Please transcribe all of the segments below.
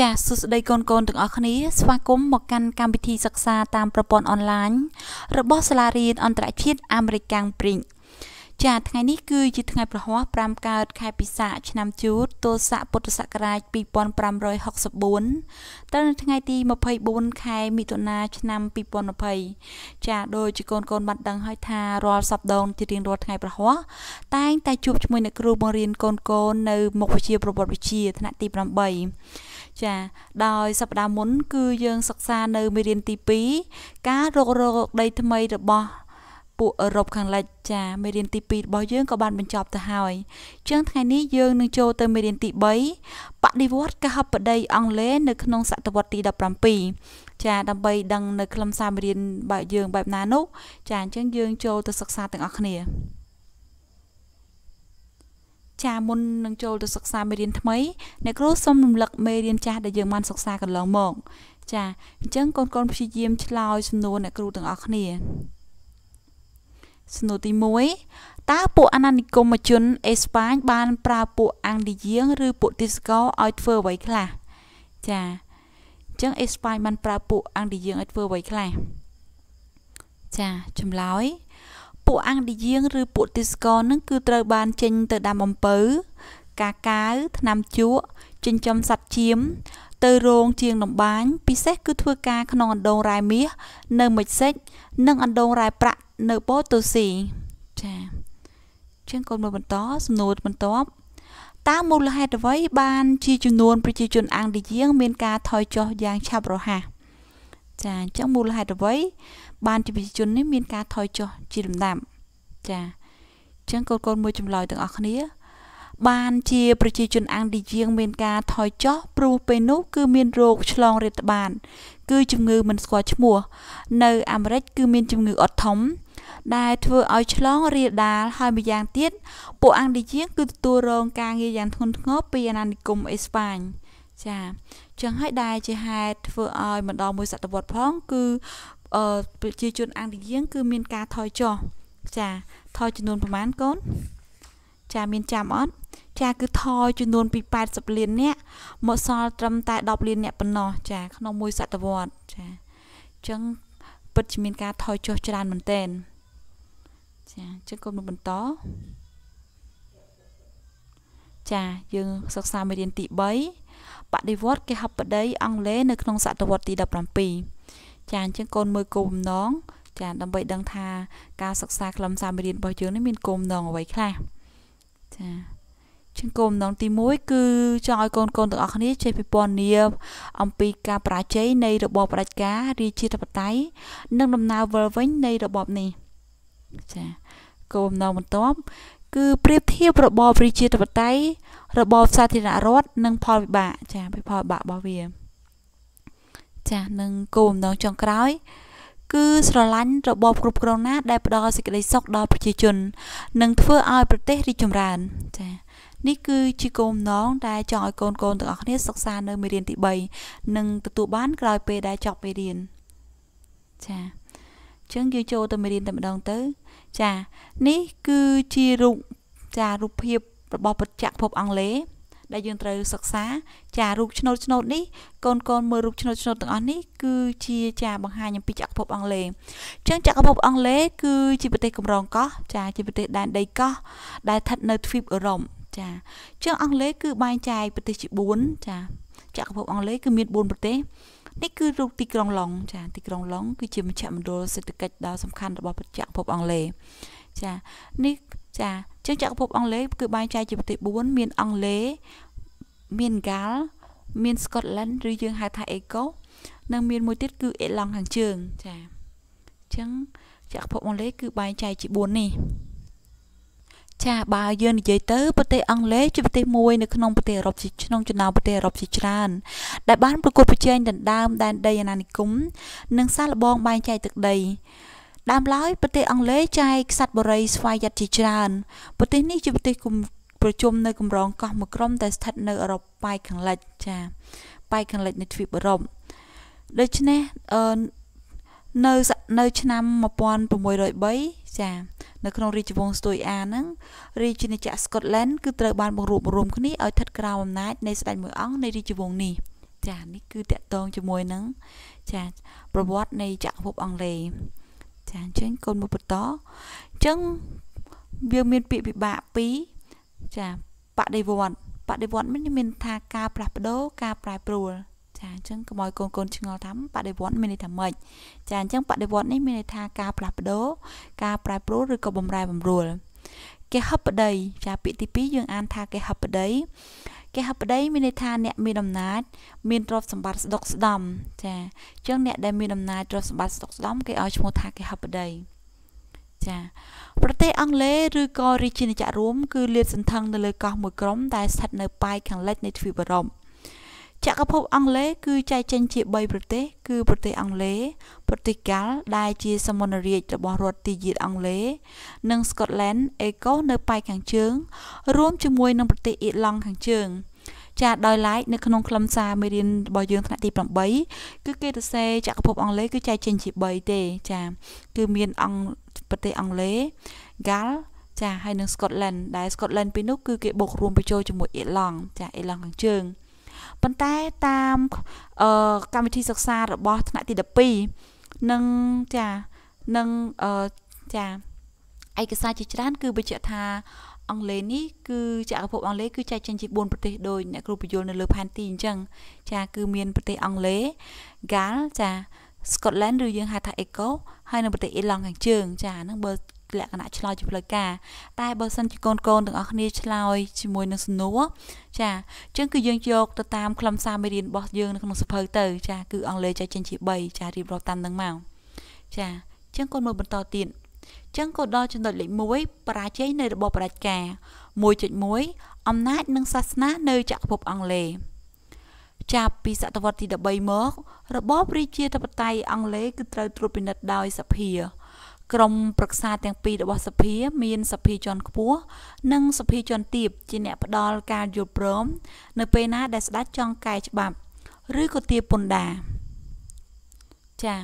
ចាសសួស្តីកូនកូនទាំងអស់គ្នាស្វាគមន៍មកកាន់កម្មវិធីសិក្សាតាមប្រព័ន្ធអនឡាញរបស់សាលារៀនអន្តរជាតិអាមេរិកកាំងព្រីងចាថ្ងៃនេះគឺជាថ្ងៃប្រហោះ5កើតខែពិសាខឆ្នាំជូតទស័កពុទ្ធសករាជ2564ត្រូវនៅថ្ងៃទី24ខែមិថុនាឆ្នាំ2020ចាដោយជាកូនកូនបានដឹងហើយថារាល់សប្ដងជារៀងរាល់ថ្ងៃប្រហោះតែងតែជួបជាមួយអ្នកគ្រូបង្រៀនកូនកូននៅមុខវិជ្ជាប្រវត្តិវិទ្យាថ្នាក់ទី8ចាដោយសប្តាហ៍មុន គឺយើងសិក្សានៅមេរៀនទី2ការរករកដីថ្មីរបស់ពួកអឺរ៉ុបខាងលិចចាមេរៀនទី2របស់យើងក៏បានបញ្ចប់ទៅហើយចឹងថ្ងៃនេះយើងនឹងចូលទៅមេរៀនទី3បដិវត្តកហបដីអង់គ្លេសនៅក្នុងសតវត្សទី17ចាដើម្បីដឹងនៅខ្លឹមសារមេរៀនបែបយើងបែបណានោះចាអញ្ចឹងយើងចូលទៅសិក្សាទាំងអស់គ្នាចាមុននឹងចូលទៅសិក្សាមេរៀនថ្មីអ្នកគ្រូសូមរំលឹកមេរៀនចាស់ដែលយើងបានសិក្សាកន្លងមកចាអញ្ចឹងកូនកូនព្យាយាម ឆ្លើយសំណួរអ្នកគ្រូទាំងអស់គ្នាសំណួរទី1តើពួកអាណានិគមជនអេស្ប៉ាញបានប្រើពួកអង់គ្លេសយើងឬពួកទីសកលឲ្យធ្វើអ្វីខ្លះចាអញ្ចឹងអេស្ប៉ាញបានប្រើពួកអង់គ្លេសយើងឲ្យធ្វើអ្វីខ្លះចាចម្លើយពួកអង្គឌីយាងឬពួកទិសកននឹងគឺត្រូវបានចេញទៅដាំអំពៅកាកាវថ្នាំជក់ចិញ្ចឹមសត្វជៀមទៅរោងជាងដំបាញពិសេសគឺធ្វើការក្នុងអណ្ដូងរ៉ែមាសនៅមិចសិចនិងអណ្ដូងរ៉ែប្រាក់នៅបូតូស៊ីចា៎ជាងកូនមើលបន្តសំណួរបន្ទាប់តើមូលហេតុអ្វីបាន ជាចំនួនប្រជាជនអង្គឌីយាងមានការថយចុះយ៉ាងឆាប់រហ័សចាអញ្ចឹងមូលហេតុអ្វីបានជាប្រជាជននេះមានការថយចុះជាលំដាប់ចាអញ្ចឹងកូនកូនមួយចម្លើយទាំងអស់គ្នា បានជាប្រជាជនអាំងឌីជាងមានការថយចុះព្រោះពេលនោះគឺមានโรគឆ្លងរាតត្បាតគឺជំងឺ មិនស្គាល់ឈ្មោះ នៅ អាមេរិកគឺមានជំងឺអត់ធំ ដែលធ្វើឲ្យឆ្លងរាលដាលហើយម្យ៉ាងទៀតពួកអង្គឌីជាងគឺទទួលរងការងារយ៉ាងធ្ងន់ធ្ងរពីអាណានិគមអេស្ប៉ាញ។ចាចឹងហើយដែរជាហេតុធ្វើឲ្យម្ដងមួយសតវត្សផង គឺអឺប្រជាជនអង្គរយើងគឺ មាន ការថយចុះចាថយចំនួនប្រមាណកូនចាមានចាំអត់ចាគឺថយចំនួនពី80លានអ្នកមកសល់ត្រឹមតែ10លានអ្នកប៉ុណ្ណោះចា ក្នុងមួយសតវត្សចាអញ្ចឹងពិតជាមាន ការថយចុះច្រើនមែនទែនចាអញ្ចឹងកូនបន្តចាយើងសិក្សាមេរៀនទី3បដិវត្តគេហបតីអង់គ្លេសនៅក្នុងសតវត្សទី17ចាអញ្ចឹងកូនមើលគោលបំណងចាដើម្បីដឹងថាការសិក្សាខ្លឹមសារមេរៀនរបស់យើងនេះមានគោលបំណងអ្វីខ្លះចាជាគោលបំណងទី1គឺចង់ឲ្យកូនកូនទាំងអស់គ្នាចេះពិពណ៌នាអំពីការបរាជ័យនៃរបបផ្ដាច់ការរាជាធិបតេយ្យនិងដំណើរវិលវិញនៃរបបនេះចាគោលបំណងបន្ទាប់គឺប្រៀបធៀបរបបរាជាធិបតេយ្យរបបសាធារណរដ្ឋនិងផលវិបាកចាពីផលវិបាករបស់វាចានឹងគោលបំណងចុងក្រោយ គឺស្រឡាញ់របបគ្រប់គ្រងណា ដែលផ្ដល់សេចក្តីសុខដល់ប្រជាជន និងធ្វើឲ្យប្រទេស រីកចម្រើនចា៎នេះគឺជាគោលនងដែលចង់ឲ្យកូនកូនទាំងអស់គ្នាសិក្សានៅមេរៀនទី3និងទទួលបានក្រោយពេលដែលចប់មេរៀនចា៎អញ្ចឹងយើងចូលទៅមេរៀនតែម្ដងទៅចា៎នេះគឺជារូបចារូបភាពរបស់ពុទ្ធចក្រភពអង់គ្លេសដែលយើងត្រូវសិក្សា ចារូបឆ្នោតឆ្នោតនេះកូនកូនមើលរូបឆ្នោតឆ្នោតទាំងអស់នេះគឺជា ចាបង្ហាញអំពីចក្រភព អង់គ្លេសអញ្ចឹងចក្រភពអង់គ្លេសគឺជាប្រទេសកម្រងកោះចាជាប្រទេសដែនដីកោះដែលស្ថិតនៅទ្វីបអឺរ៉ុបចាអញ្ចឹងអង់គ្លេសគឺបែងចែកប្រទេសជា4ចាចក្រភពអង់គ្លេសគឺមាន4ប្រទេសនេះគឺរូបទីក្រុងឡុងចា ទីក្រុងឡុងគឺជាមជ្ឈមណ្ឌលសេដ្ឋកិច្ចដ៏សំខាន់របស់ប្រជាភពអង់គ្លេសចានេះចាចឹងចក្រភពអង់គ្លេសគឺបែងចែកជាប្រទេស4មានអង់គ្លេសមានហ្គាល់មាន Scotland ឬយើងហៅថា Eco និងមានមួយទៀតគឺអេឡង់ខាងជើងចា៎អញ្ចឹងចក្រភពអង់គ្លេសគឺបែងចែកជា4នេះចាបើយើងនិយាយទៅប្រទេសអង់គ្លេសជាប្រទេសមួយនៅក្នុងប្រទេសអឺរ៉ុបជាក្នុងចំណោមប្រទេសអឺរ៉ុបជាច្រើន ដែលបានប្រកួតប្រជែងដណ្ដើមដែនដីអាណានិគមនិងសាឡបងបែងចែកទឹកដីដើមឡើយប្រទេសអង់គ្លេសចែកខ្សាត់បរិយស្វ័យយ័តជាច្រើនប្រទេសនេះជាប្រទេសប្រជុំនៅកម្រងកោះមួយក្រុមដែលស្ថិតនៅអឺរ៉ុបប៉ែកខាងលិចចាប៉ែកខាងលិចនៃទ្វីបអឺរ៉ុបដូច្នេះអឺនៅនៅឆ្នាំ1603ចា នៅក្នុងរាជវង្សស្ទួយអាហ្នឹងរាជាណាចក្រស្កុតឡែនគឺត្រូវបានបង្រួបបង្រួមគ្នាឲ្យស្ថិតក្រោមអំណាចនៃស្ដេចមួយអង្គនៃរាជវង្សនេះចានេះគឺតកតងជាមួយនឹងចាប្រវត្តិនៃចក្រភពអង់គ្លេសចាអញ្ចឹងកូនមកបន្តអញ្ចឹងវាមានពាក្យពិបាក2ចាបដិវត្តបដិវត្តមិនមាន ថាការផ្លាស់ប្ដូរការប្រែប្រួលចាអញ្ចឹងកុំឲ្យកូនកូនឆ្ងល់ថាបដិវត្តមានន័យថាម៉េចចាអញ្ចឹងបដិវត្តនេះមានន័យថាការផ្លាស់ប្ដូរការប្រែប្រួលឬក៏បំរែបំរួលគេហបដីចាពាក្យទី2យើងអាន ថាគេហបដីគេហបដីមានន័យថាអ្នក មានអំណាចមានទ្រព្យសម្បត្តិស្ដុកស្ដំចាអញ្ចឹងអ្នកដែលមានអំណាចទ្រព្យសម្បត្តិស្ដុកស្ដំគេឲ្យឈ្មោះថាគេហបដីចាប្រទេសអង់គ្លេសឬក៏រាជាណាចក្ររួមគឺលាតសន្ធឹងទៅលើកោះមួយក្រុមដែលស្ថិតនៅប៉ែកខាងលិចនៃទ្វីបអឺរ៉ុបចក្រភពអង់គ្លេសគឺចែកចេញជា3ប្រទេសគឺប្រទេសអង់គ្លេសប្រទេសកាល់ដែលជាសមណរាជរបស់រដ្ឋទីយាតអង់គ្លេសនិង Scotland អេកូនៅប៉ែកខាងជើង រួមជាមួយនឹងប្រទេសអ៊ីឡង់ខាងជើង ចាដោយឡែកនៅក្នុងខ្លឹមសារមេរៀនរបស់យើងថ្នាក់ទី8គឺគេទៅសេចក្រភពអង់គ្លេសគឺចែកចេញជា3ទេ ចាគឺមានអង្គប្រទេសអង់គ្លេស Gal ចាហើយនិង Scotland ដែល Scotland ពីនោះគឺគេបូករួមបញ្ចូលជាមួយអ៊ីឡង់ចាអ៊ីឡង់ខាងជើងប៉ុន្តែតាមអឺកម្មវិធីសិក្សារបស់ថ្នាក់ទី12នឹងចានឹងអឺចាឯកសារជាច្រើន គឺបញ្ជាក់ថាអង់គ្លេសនេះគឺជាអភិភពអង់គ្លេសគឺចែកចេញជា4ប្រទេសដោយអ្នកគ្រូបញ្យលនៅលើផែនទីអញ្ចឹងចាគឺមាន ប្រទេសអង់គ្លេស Gal ចា Scotland ឬយើងហៅថា Eco ហើយនៅប្រទេសអ៊ីរឡង់ខាងជើងចាហ្នឹងបើលក្ខណៈឆ្លើយជាផ្លូវការតែបើសិនជាកូនកូនទាំងអស់គ្នាឆ្លើយជាមួយនឹងសំណួរចាចឹងគឺយើងយកទៅតាមខ្លឹមសារមេរៀនរបស់យើងនៅក្នុងសៀវភៅទៅ ចាគឺអង់គ្លេសចែកចេញជា3ចារៀបរាប់តាមនឹងមកចាចឹងកូនមើលបន្តទៀតចឹងក៏ដល់ចំណុចលេខ1បរាជ័យនៃរបបប្រជាការ1.1អំណាចនិងសាសនានៅចក្រភពអង់គ្លេសចាប់ពីសតវត្សទី13មក របបរាជាធិបតេយ្យអង់គ្លេសគឺត្រូវត្រួតពិនិត្យដោយសភាក្រុមប្រឹក្សាទាំងពីររបស់សភាមានសភាជាន់ខ្ពស់និងសភាជាន់ទាបជាអ្នកផ្ដល់ការយល់ព្រម នៅពេលណាដែលស្ដេចចង់កែច្បាប់ ឬក៏ទាពន្ធដាចា៎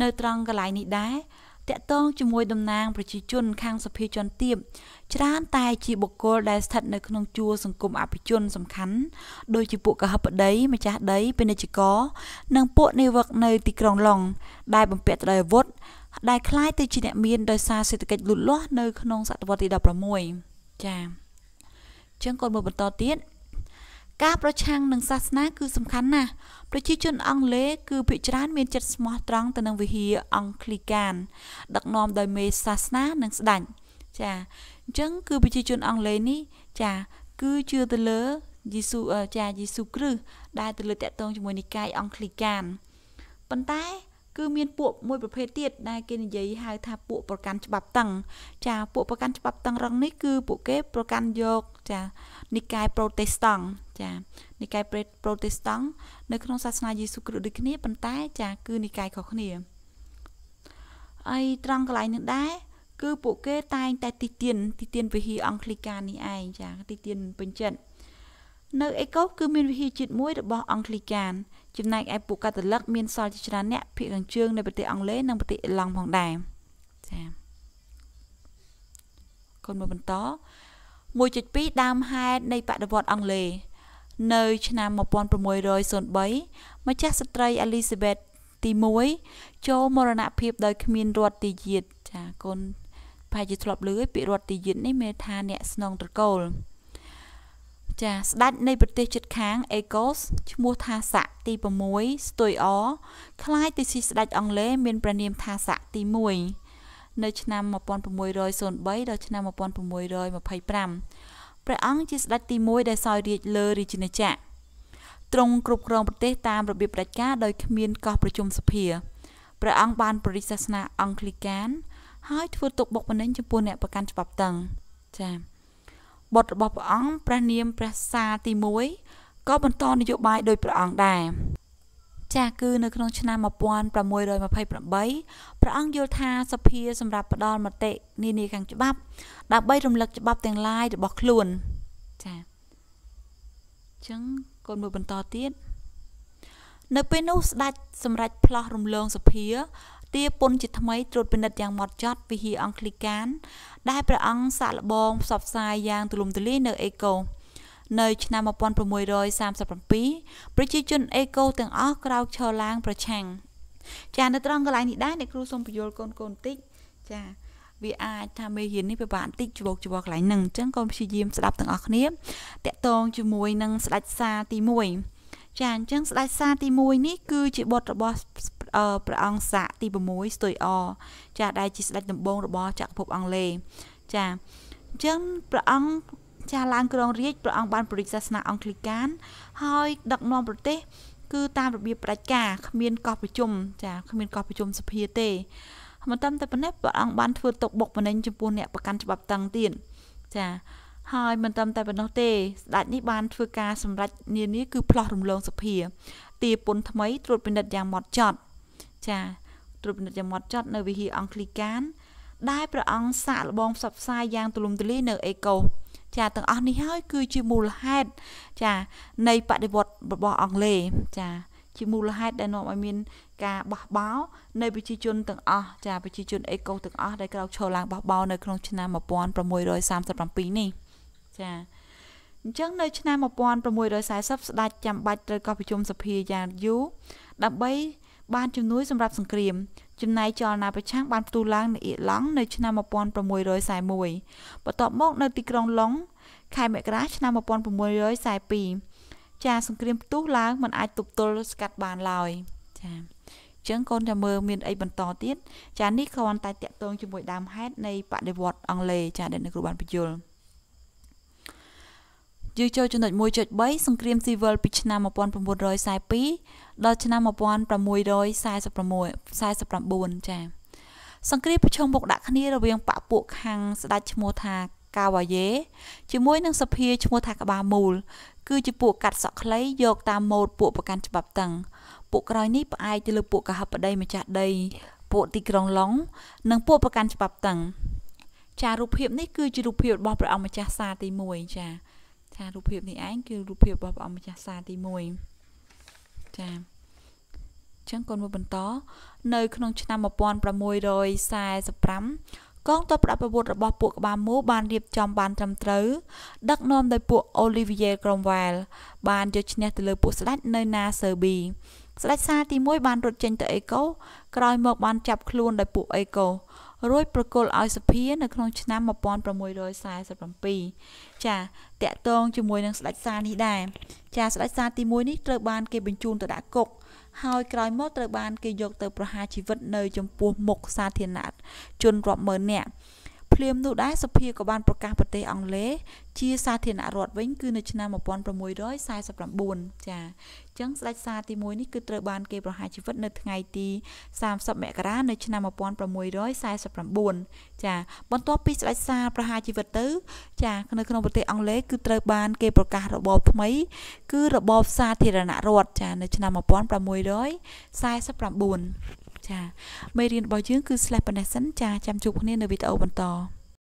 នៅ ត្រង់កន្លែងនេះដែរតកតងជាមួយតំណាងប្រជាជន ខាងសភាជនទៀបច្រើនតែ ជាបុគ្គលដែលស្ថិតនៅក្នុងជួរសង្គមអភិជនសំខាន់ដោយជាពួកកហបដីម្ចាស់ដីពាណិជ្ជករនិងពួកនាវឹកនៅទីក្រុងឡុងដែលបំពាក់ដោយអាវុធដែលคล้ายទៅជាអ្នកមានដោយសារសេដ្ឋកិច្ចលូតលាស់នៅក្នុងសតវត្សទី16ចា៎ចឹងគាត់មកបន្តទៀតការប្រឆាំងនឹងសាសនាគឺសំខាន់ណាស់ប្រជាជនអង់គ្លេសគឺភាគច្រើនមានចិត្តស្មោះត្រង់ទៅនឹងវិហារអង់គ្លីកានដឹកនាំដោយមេសាសនានិងស្ដេចចាអញ្ចឹងគឺប្រជាជនអង់គ្លេសនេះចាគឺជឿទៅលើយេស៊ូចាយេស៊ូគ្រីស្ទដែលទៅលើតកតងជាមួយនិកាយអង់គ្លីកានប៉ុន្តែគឺមានពួកមួយ ប្រភេទទៀតដែលគេនិយាយហៅថាពួកប្រកាន់ច្បាប់តឹងចាពួកប្រកាន់ច្បាប់តឹងរងនេះគឺពួកគេ ប្រកាន់យកចានិកាយប្រូតេស្តង់ចានិកាយប្រូតេស្តង់នៅក្នុងសាសនាយេស៊ូគ្រីស្ទដូចគ្នាប៉ុន្តែចាគឺនិកាយខុសគ្នាអីត្រង់កន្លែងនឹងដែរគឺពួកគេតែងតែទីទានទីទានវិហារអង្គលីកានេះឯងចាទីទានពេញចិត្តនៅអេកូគឺមានវិហារជាតិមួយ របស់អង់គ្លីកានចំណែកឯពួកកាតូលិកមានសល់ជាច្រើនអ្នកភាគខាងជើងនៃប្រទេសអង់គ្លេសនិងប្រទេសអ៊ីឡង់ផងដែរចា៎កូនមើលបន្ត1.2ដើមហេតុនៃបដិវត្តអង់គ្លេសនៅ ឆ្នាំ1603ម្ចាស់ស្ត្រីអេលីសាបេតទី1ចូលមរណភាពដោយគ្មានរដ្ឋទីយាតចាកូនប្រហែលជាធ្លាប់លឺពាក្យរដ្ឋទីយាតនេះមានថាអ្នកស្នងត្រកូលចាស្ដេចនៃប្រទេសជិតខាងអេកូសឈ្មោះថាស័កទី6ស្ទួយអคล้ายទៅជាស្ដេចអង់គ្លេសមានព្រះនាមថាស័កទី1នៅ ឆ្នាំ1603ដល់ឆ្នាំ1625ព្រះអង្គជាស្ដេចទី1ដែលសោយរាជលើរាជាណាចក្រទ្រង់គ្រប់គ្រងប្រទេស តាមរបៀបផ្ដាច់ការដោយគ្មានកោះប្រជុំសភាព្រះអង្គបានប្រតិសាសនាអង់គ្លីកានហើយធ្វើទុកបុកម្នេញចំពោះអ្នកប្រកាន់ច្បាប់តឹងចា៎បុត្ររបស់ព្រះអង្គព្រះនាមព្រះសាទី1ក៏បន្តនយោបាយដោយព្រះអង្គដែរចាគឺនៅក្នុងឆ្នាំ1628ព្រះអង្គយល់ថាសភាសម្រាប់ផ្ដល់មតិនានាខាងច្បាប់ដើម្បីរំលឹកច្បាប់ទាំងឡាយរបស់ខ្លួនចាអញ្ចឹងកូនមើលបន្តទៀតនៅពេលនោះស្ដេចសម្រេចផ្លោះរំលងសភាទាពុនជាថ្មីត្រួតពិនិត្យយ៉ាងម៉ត់ចត់វិហារអង្គ្លីកាន ដែលព្រះអង្គសាក់លបងផ្សព្វផ្សាយយ៉ាងទូលំទូលាយនៅអេកូនៅ ឆ្នាំ1637ប្រជាជនអេកូទាំងអស់ក្រោកឈរឡើងប្រឆាំងចានៅត្រង់កន្លែងនេះដែរអ្នកគ្រូសូមពន្យល់កូនកូនបន្តិចចាវាអាចថាមេរៀននេះពិបាកបន្តិចច្បោកច្បោកកន្លែងហ្នឹងអញ្ចឹងកូនព្យាយាមស្ដាប់ទាំងអស់គ្នាតកតងជាមួយនឹងស្ដេចសាទី1ចាអញ្ចឹងស្ដេចសាទី1នេះគឺជាបុត្ររបស់ព្រះអង្គសាកទី6ស្ទុយអចាដែលជាស្ដេចដំបងរបស់ចក្រភពអង់គ្លេសចាអញ្ចឹងព្រះអង្គចាស់ឡើងគ្រងរាជព្រះអង្គបានប្រតិសាសនាអង់គ្លីកាន ហើយ ដឹកនាំប្រទេស គឺតាមរបៀបផ្ដាច់ការគ្មានកោះប្រជុំចាគ្មានកោះប្រជុំសភាទេមិនតាមតែប៉ុណ្ណេះព្រះអង្គបានធ្វើទុកបុកម្នេញចំពោះអ្នកប្រកាន់ច្បាប់តឹងទៀតចាហើយមិនតាមតែប៉ុណ្ណោះទេស្ដេចនេះបានធ្វើការសម្រេចនានាគឺផ្លោះរំលងសភាទាពុនថ្មីត្រួតពិនិត្យយ៉ាងម៉ត់ចត់ចាត្រួតពិនិត្យយ៉ាងម៉ត់ចត់នៅវិហារអង់គ្លីកាន ដែលព្រះអង្គសាកល្បងផ្សព្វផ្សាយយ៉ាងទូលំទូលាយនៅអេកូចាទាំងអស់នេះហើយគឺជាមូលហេតុចានៃបដិវត្តរបស់អង់គ្លេសចាជាមូលហេតុដែលនាំឲ្យមានការបះបោរនៃប្រជាជនទាំងអស់ចាប្រជាជនអេកូទាំងអស់ដែលក្រោកឈរឡើងបះបោរនៅក្នុងឆ្នាំ1637នេះចាអញ្ចឹងនៅឆ្នាំ1640ស្ដេចចាំបាច់ត្រូវកោះប្រជុំសភាយ៉ាងយូរដើម្បីបានជំនួយសម្រាប់សង្គ្រាមចំណែកចលនាប្រឆាំងបានផ្ទុះឡើងនៅអ៊ីឡង់នៅឆ្នាំ1641បន្ទាប់មក នៅទីក្រុងឡុងខែមករាឆ្នាំ1642ចាសង្គ្រាមផ្ទុះឡើងមិនអាចទប់ទល់ស្កាត់បានឡើយចា៎ចឹងកូនចាំមើលមានអីបន្តទៀតចានេះគ្រាន់តែតកតងជាមួយដើមហេតុនៃបដិវត្តអង់គ្លេសចាដែលលោកគ្រូបានបញ្យល់យើងចូលចំណុច1.3សង្គ្រាមស៊ីវិលពីឆ្នាំ1942ដល់ឆ្នាំ1646 49ចា៎សង្គ្រាមប្រឈមមុខដាក់គ្នារវាងបកពួកខាងស្ដេចឈ្មោះថាកាវ៉ាយេជាមួយនឹងសភាឈ្មោះថាក្បាលមូល គឺជាពួកកាត់សក់ខ្លីយកតាមម៉ូដពួកប្រកាន់ច្បាប់តឹង ពួកក្រោយនេះផ្អែកទៅលើពួកកហបដីម្ចាស់ដីពួកទីក្រុងឡុងនិងពួកប្រកាន់ច្បាប់តឹងចារូបភាពនេះគឺជារូបភាពរបស់ព្រះអង្គម្ចាស់សាទី1ចាថារូបភាពនេះឯងគឺរូបភាពរបស់ព្រះអង្គម្ចាស់សារទី1ចា៎ចឹងកូនមើលបន្តនៅក្នុង ឆ្នាំ1645កងទ័ពប្រដាប់អាវុធរបស់ពួកក្បាលមូបានរៀបចំបានត្រឹមត្រូវដឹកនាំដោយពួកអូលីវីយ៉េក្រុមវ៉ែលបានយកឈ្នះទៅលើពួកស្ដេចនៅណាសឺប៊ីស្ដេចសារទី1បានរត់ចេញទៅអេកូក្រោយមកបានចាប់ខ្លួនដោយពួកអេកូរួចប្រគល់ឲ្យសភានៅក្នុងឆ្នាំ1647ចាតកតងជាមួយនឹងស្ដេចសានេះដែរចាស្ដេចសាទី1នេះត្រូវបានគេបញ្ជូនទៅដាក់គុកហើយក្រោយមកត្រូវបានគេយកទៅប្រហារជីវិតនៅចំពោះមុខសាធារណជនរាប់ម៉ឺននាក់ភ្លាមនោះដែរសភាក៏បានប្រកាសប្រទេសអង់គ្លេសជាសាធារណរដ្ឋវិញគឺនៅឆ្នាំ1649ចាអញ្ចឹងស្ដេចសាទី1នេះគឺត្រូវបានគេប្រហារជីវិតនៅថ្ងៃទី30មករានៅឆ្នាំ1649ចាបន្ទាប់ពីស្ដេចសាប្រហារជីវិតទៅចានៅក្នុងប្រទេសអង់គ្លេសគឺត្រូវបានគេប្រកាសរបបថ្មី គឺរបបសាធារណរដ្ឋចា នៅឆ្នាំ1649ចាមេរៀនរបស់យើងគឺស្លេះប៉ុណ្ណេះសិនចាចាំជួបគ្នានៅវីដេអូបន្ត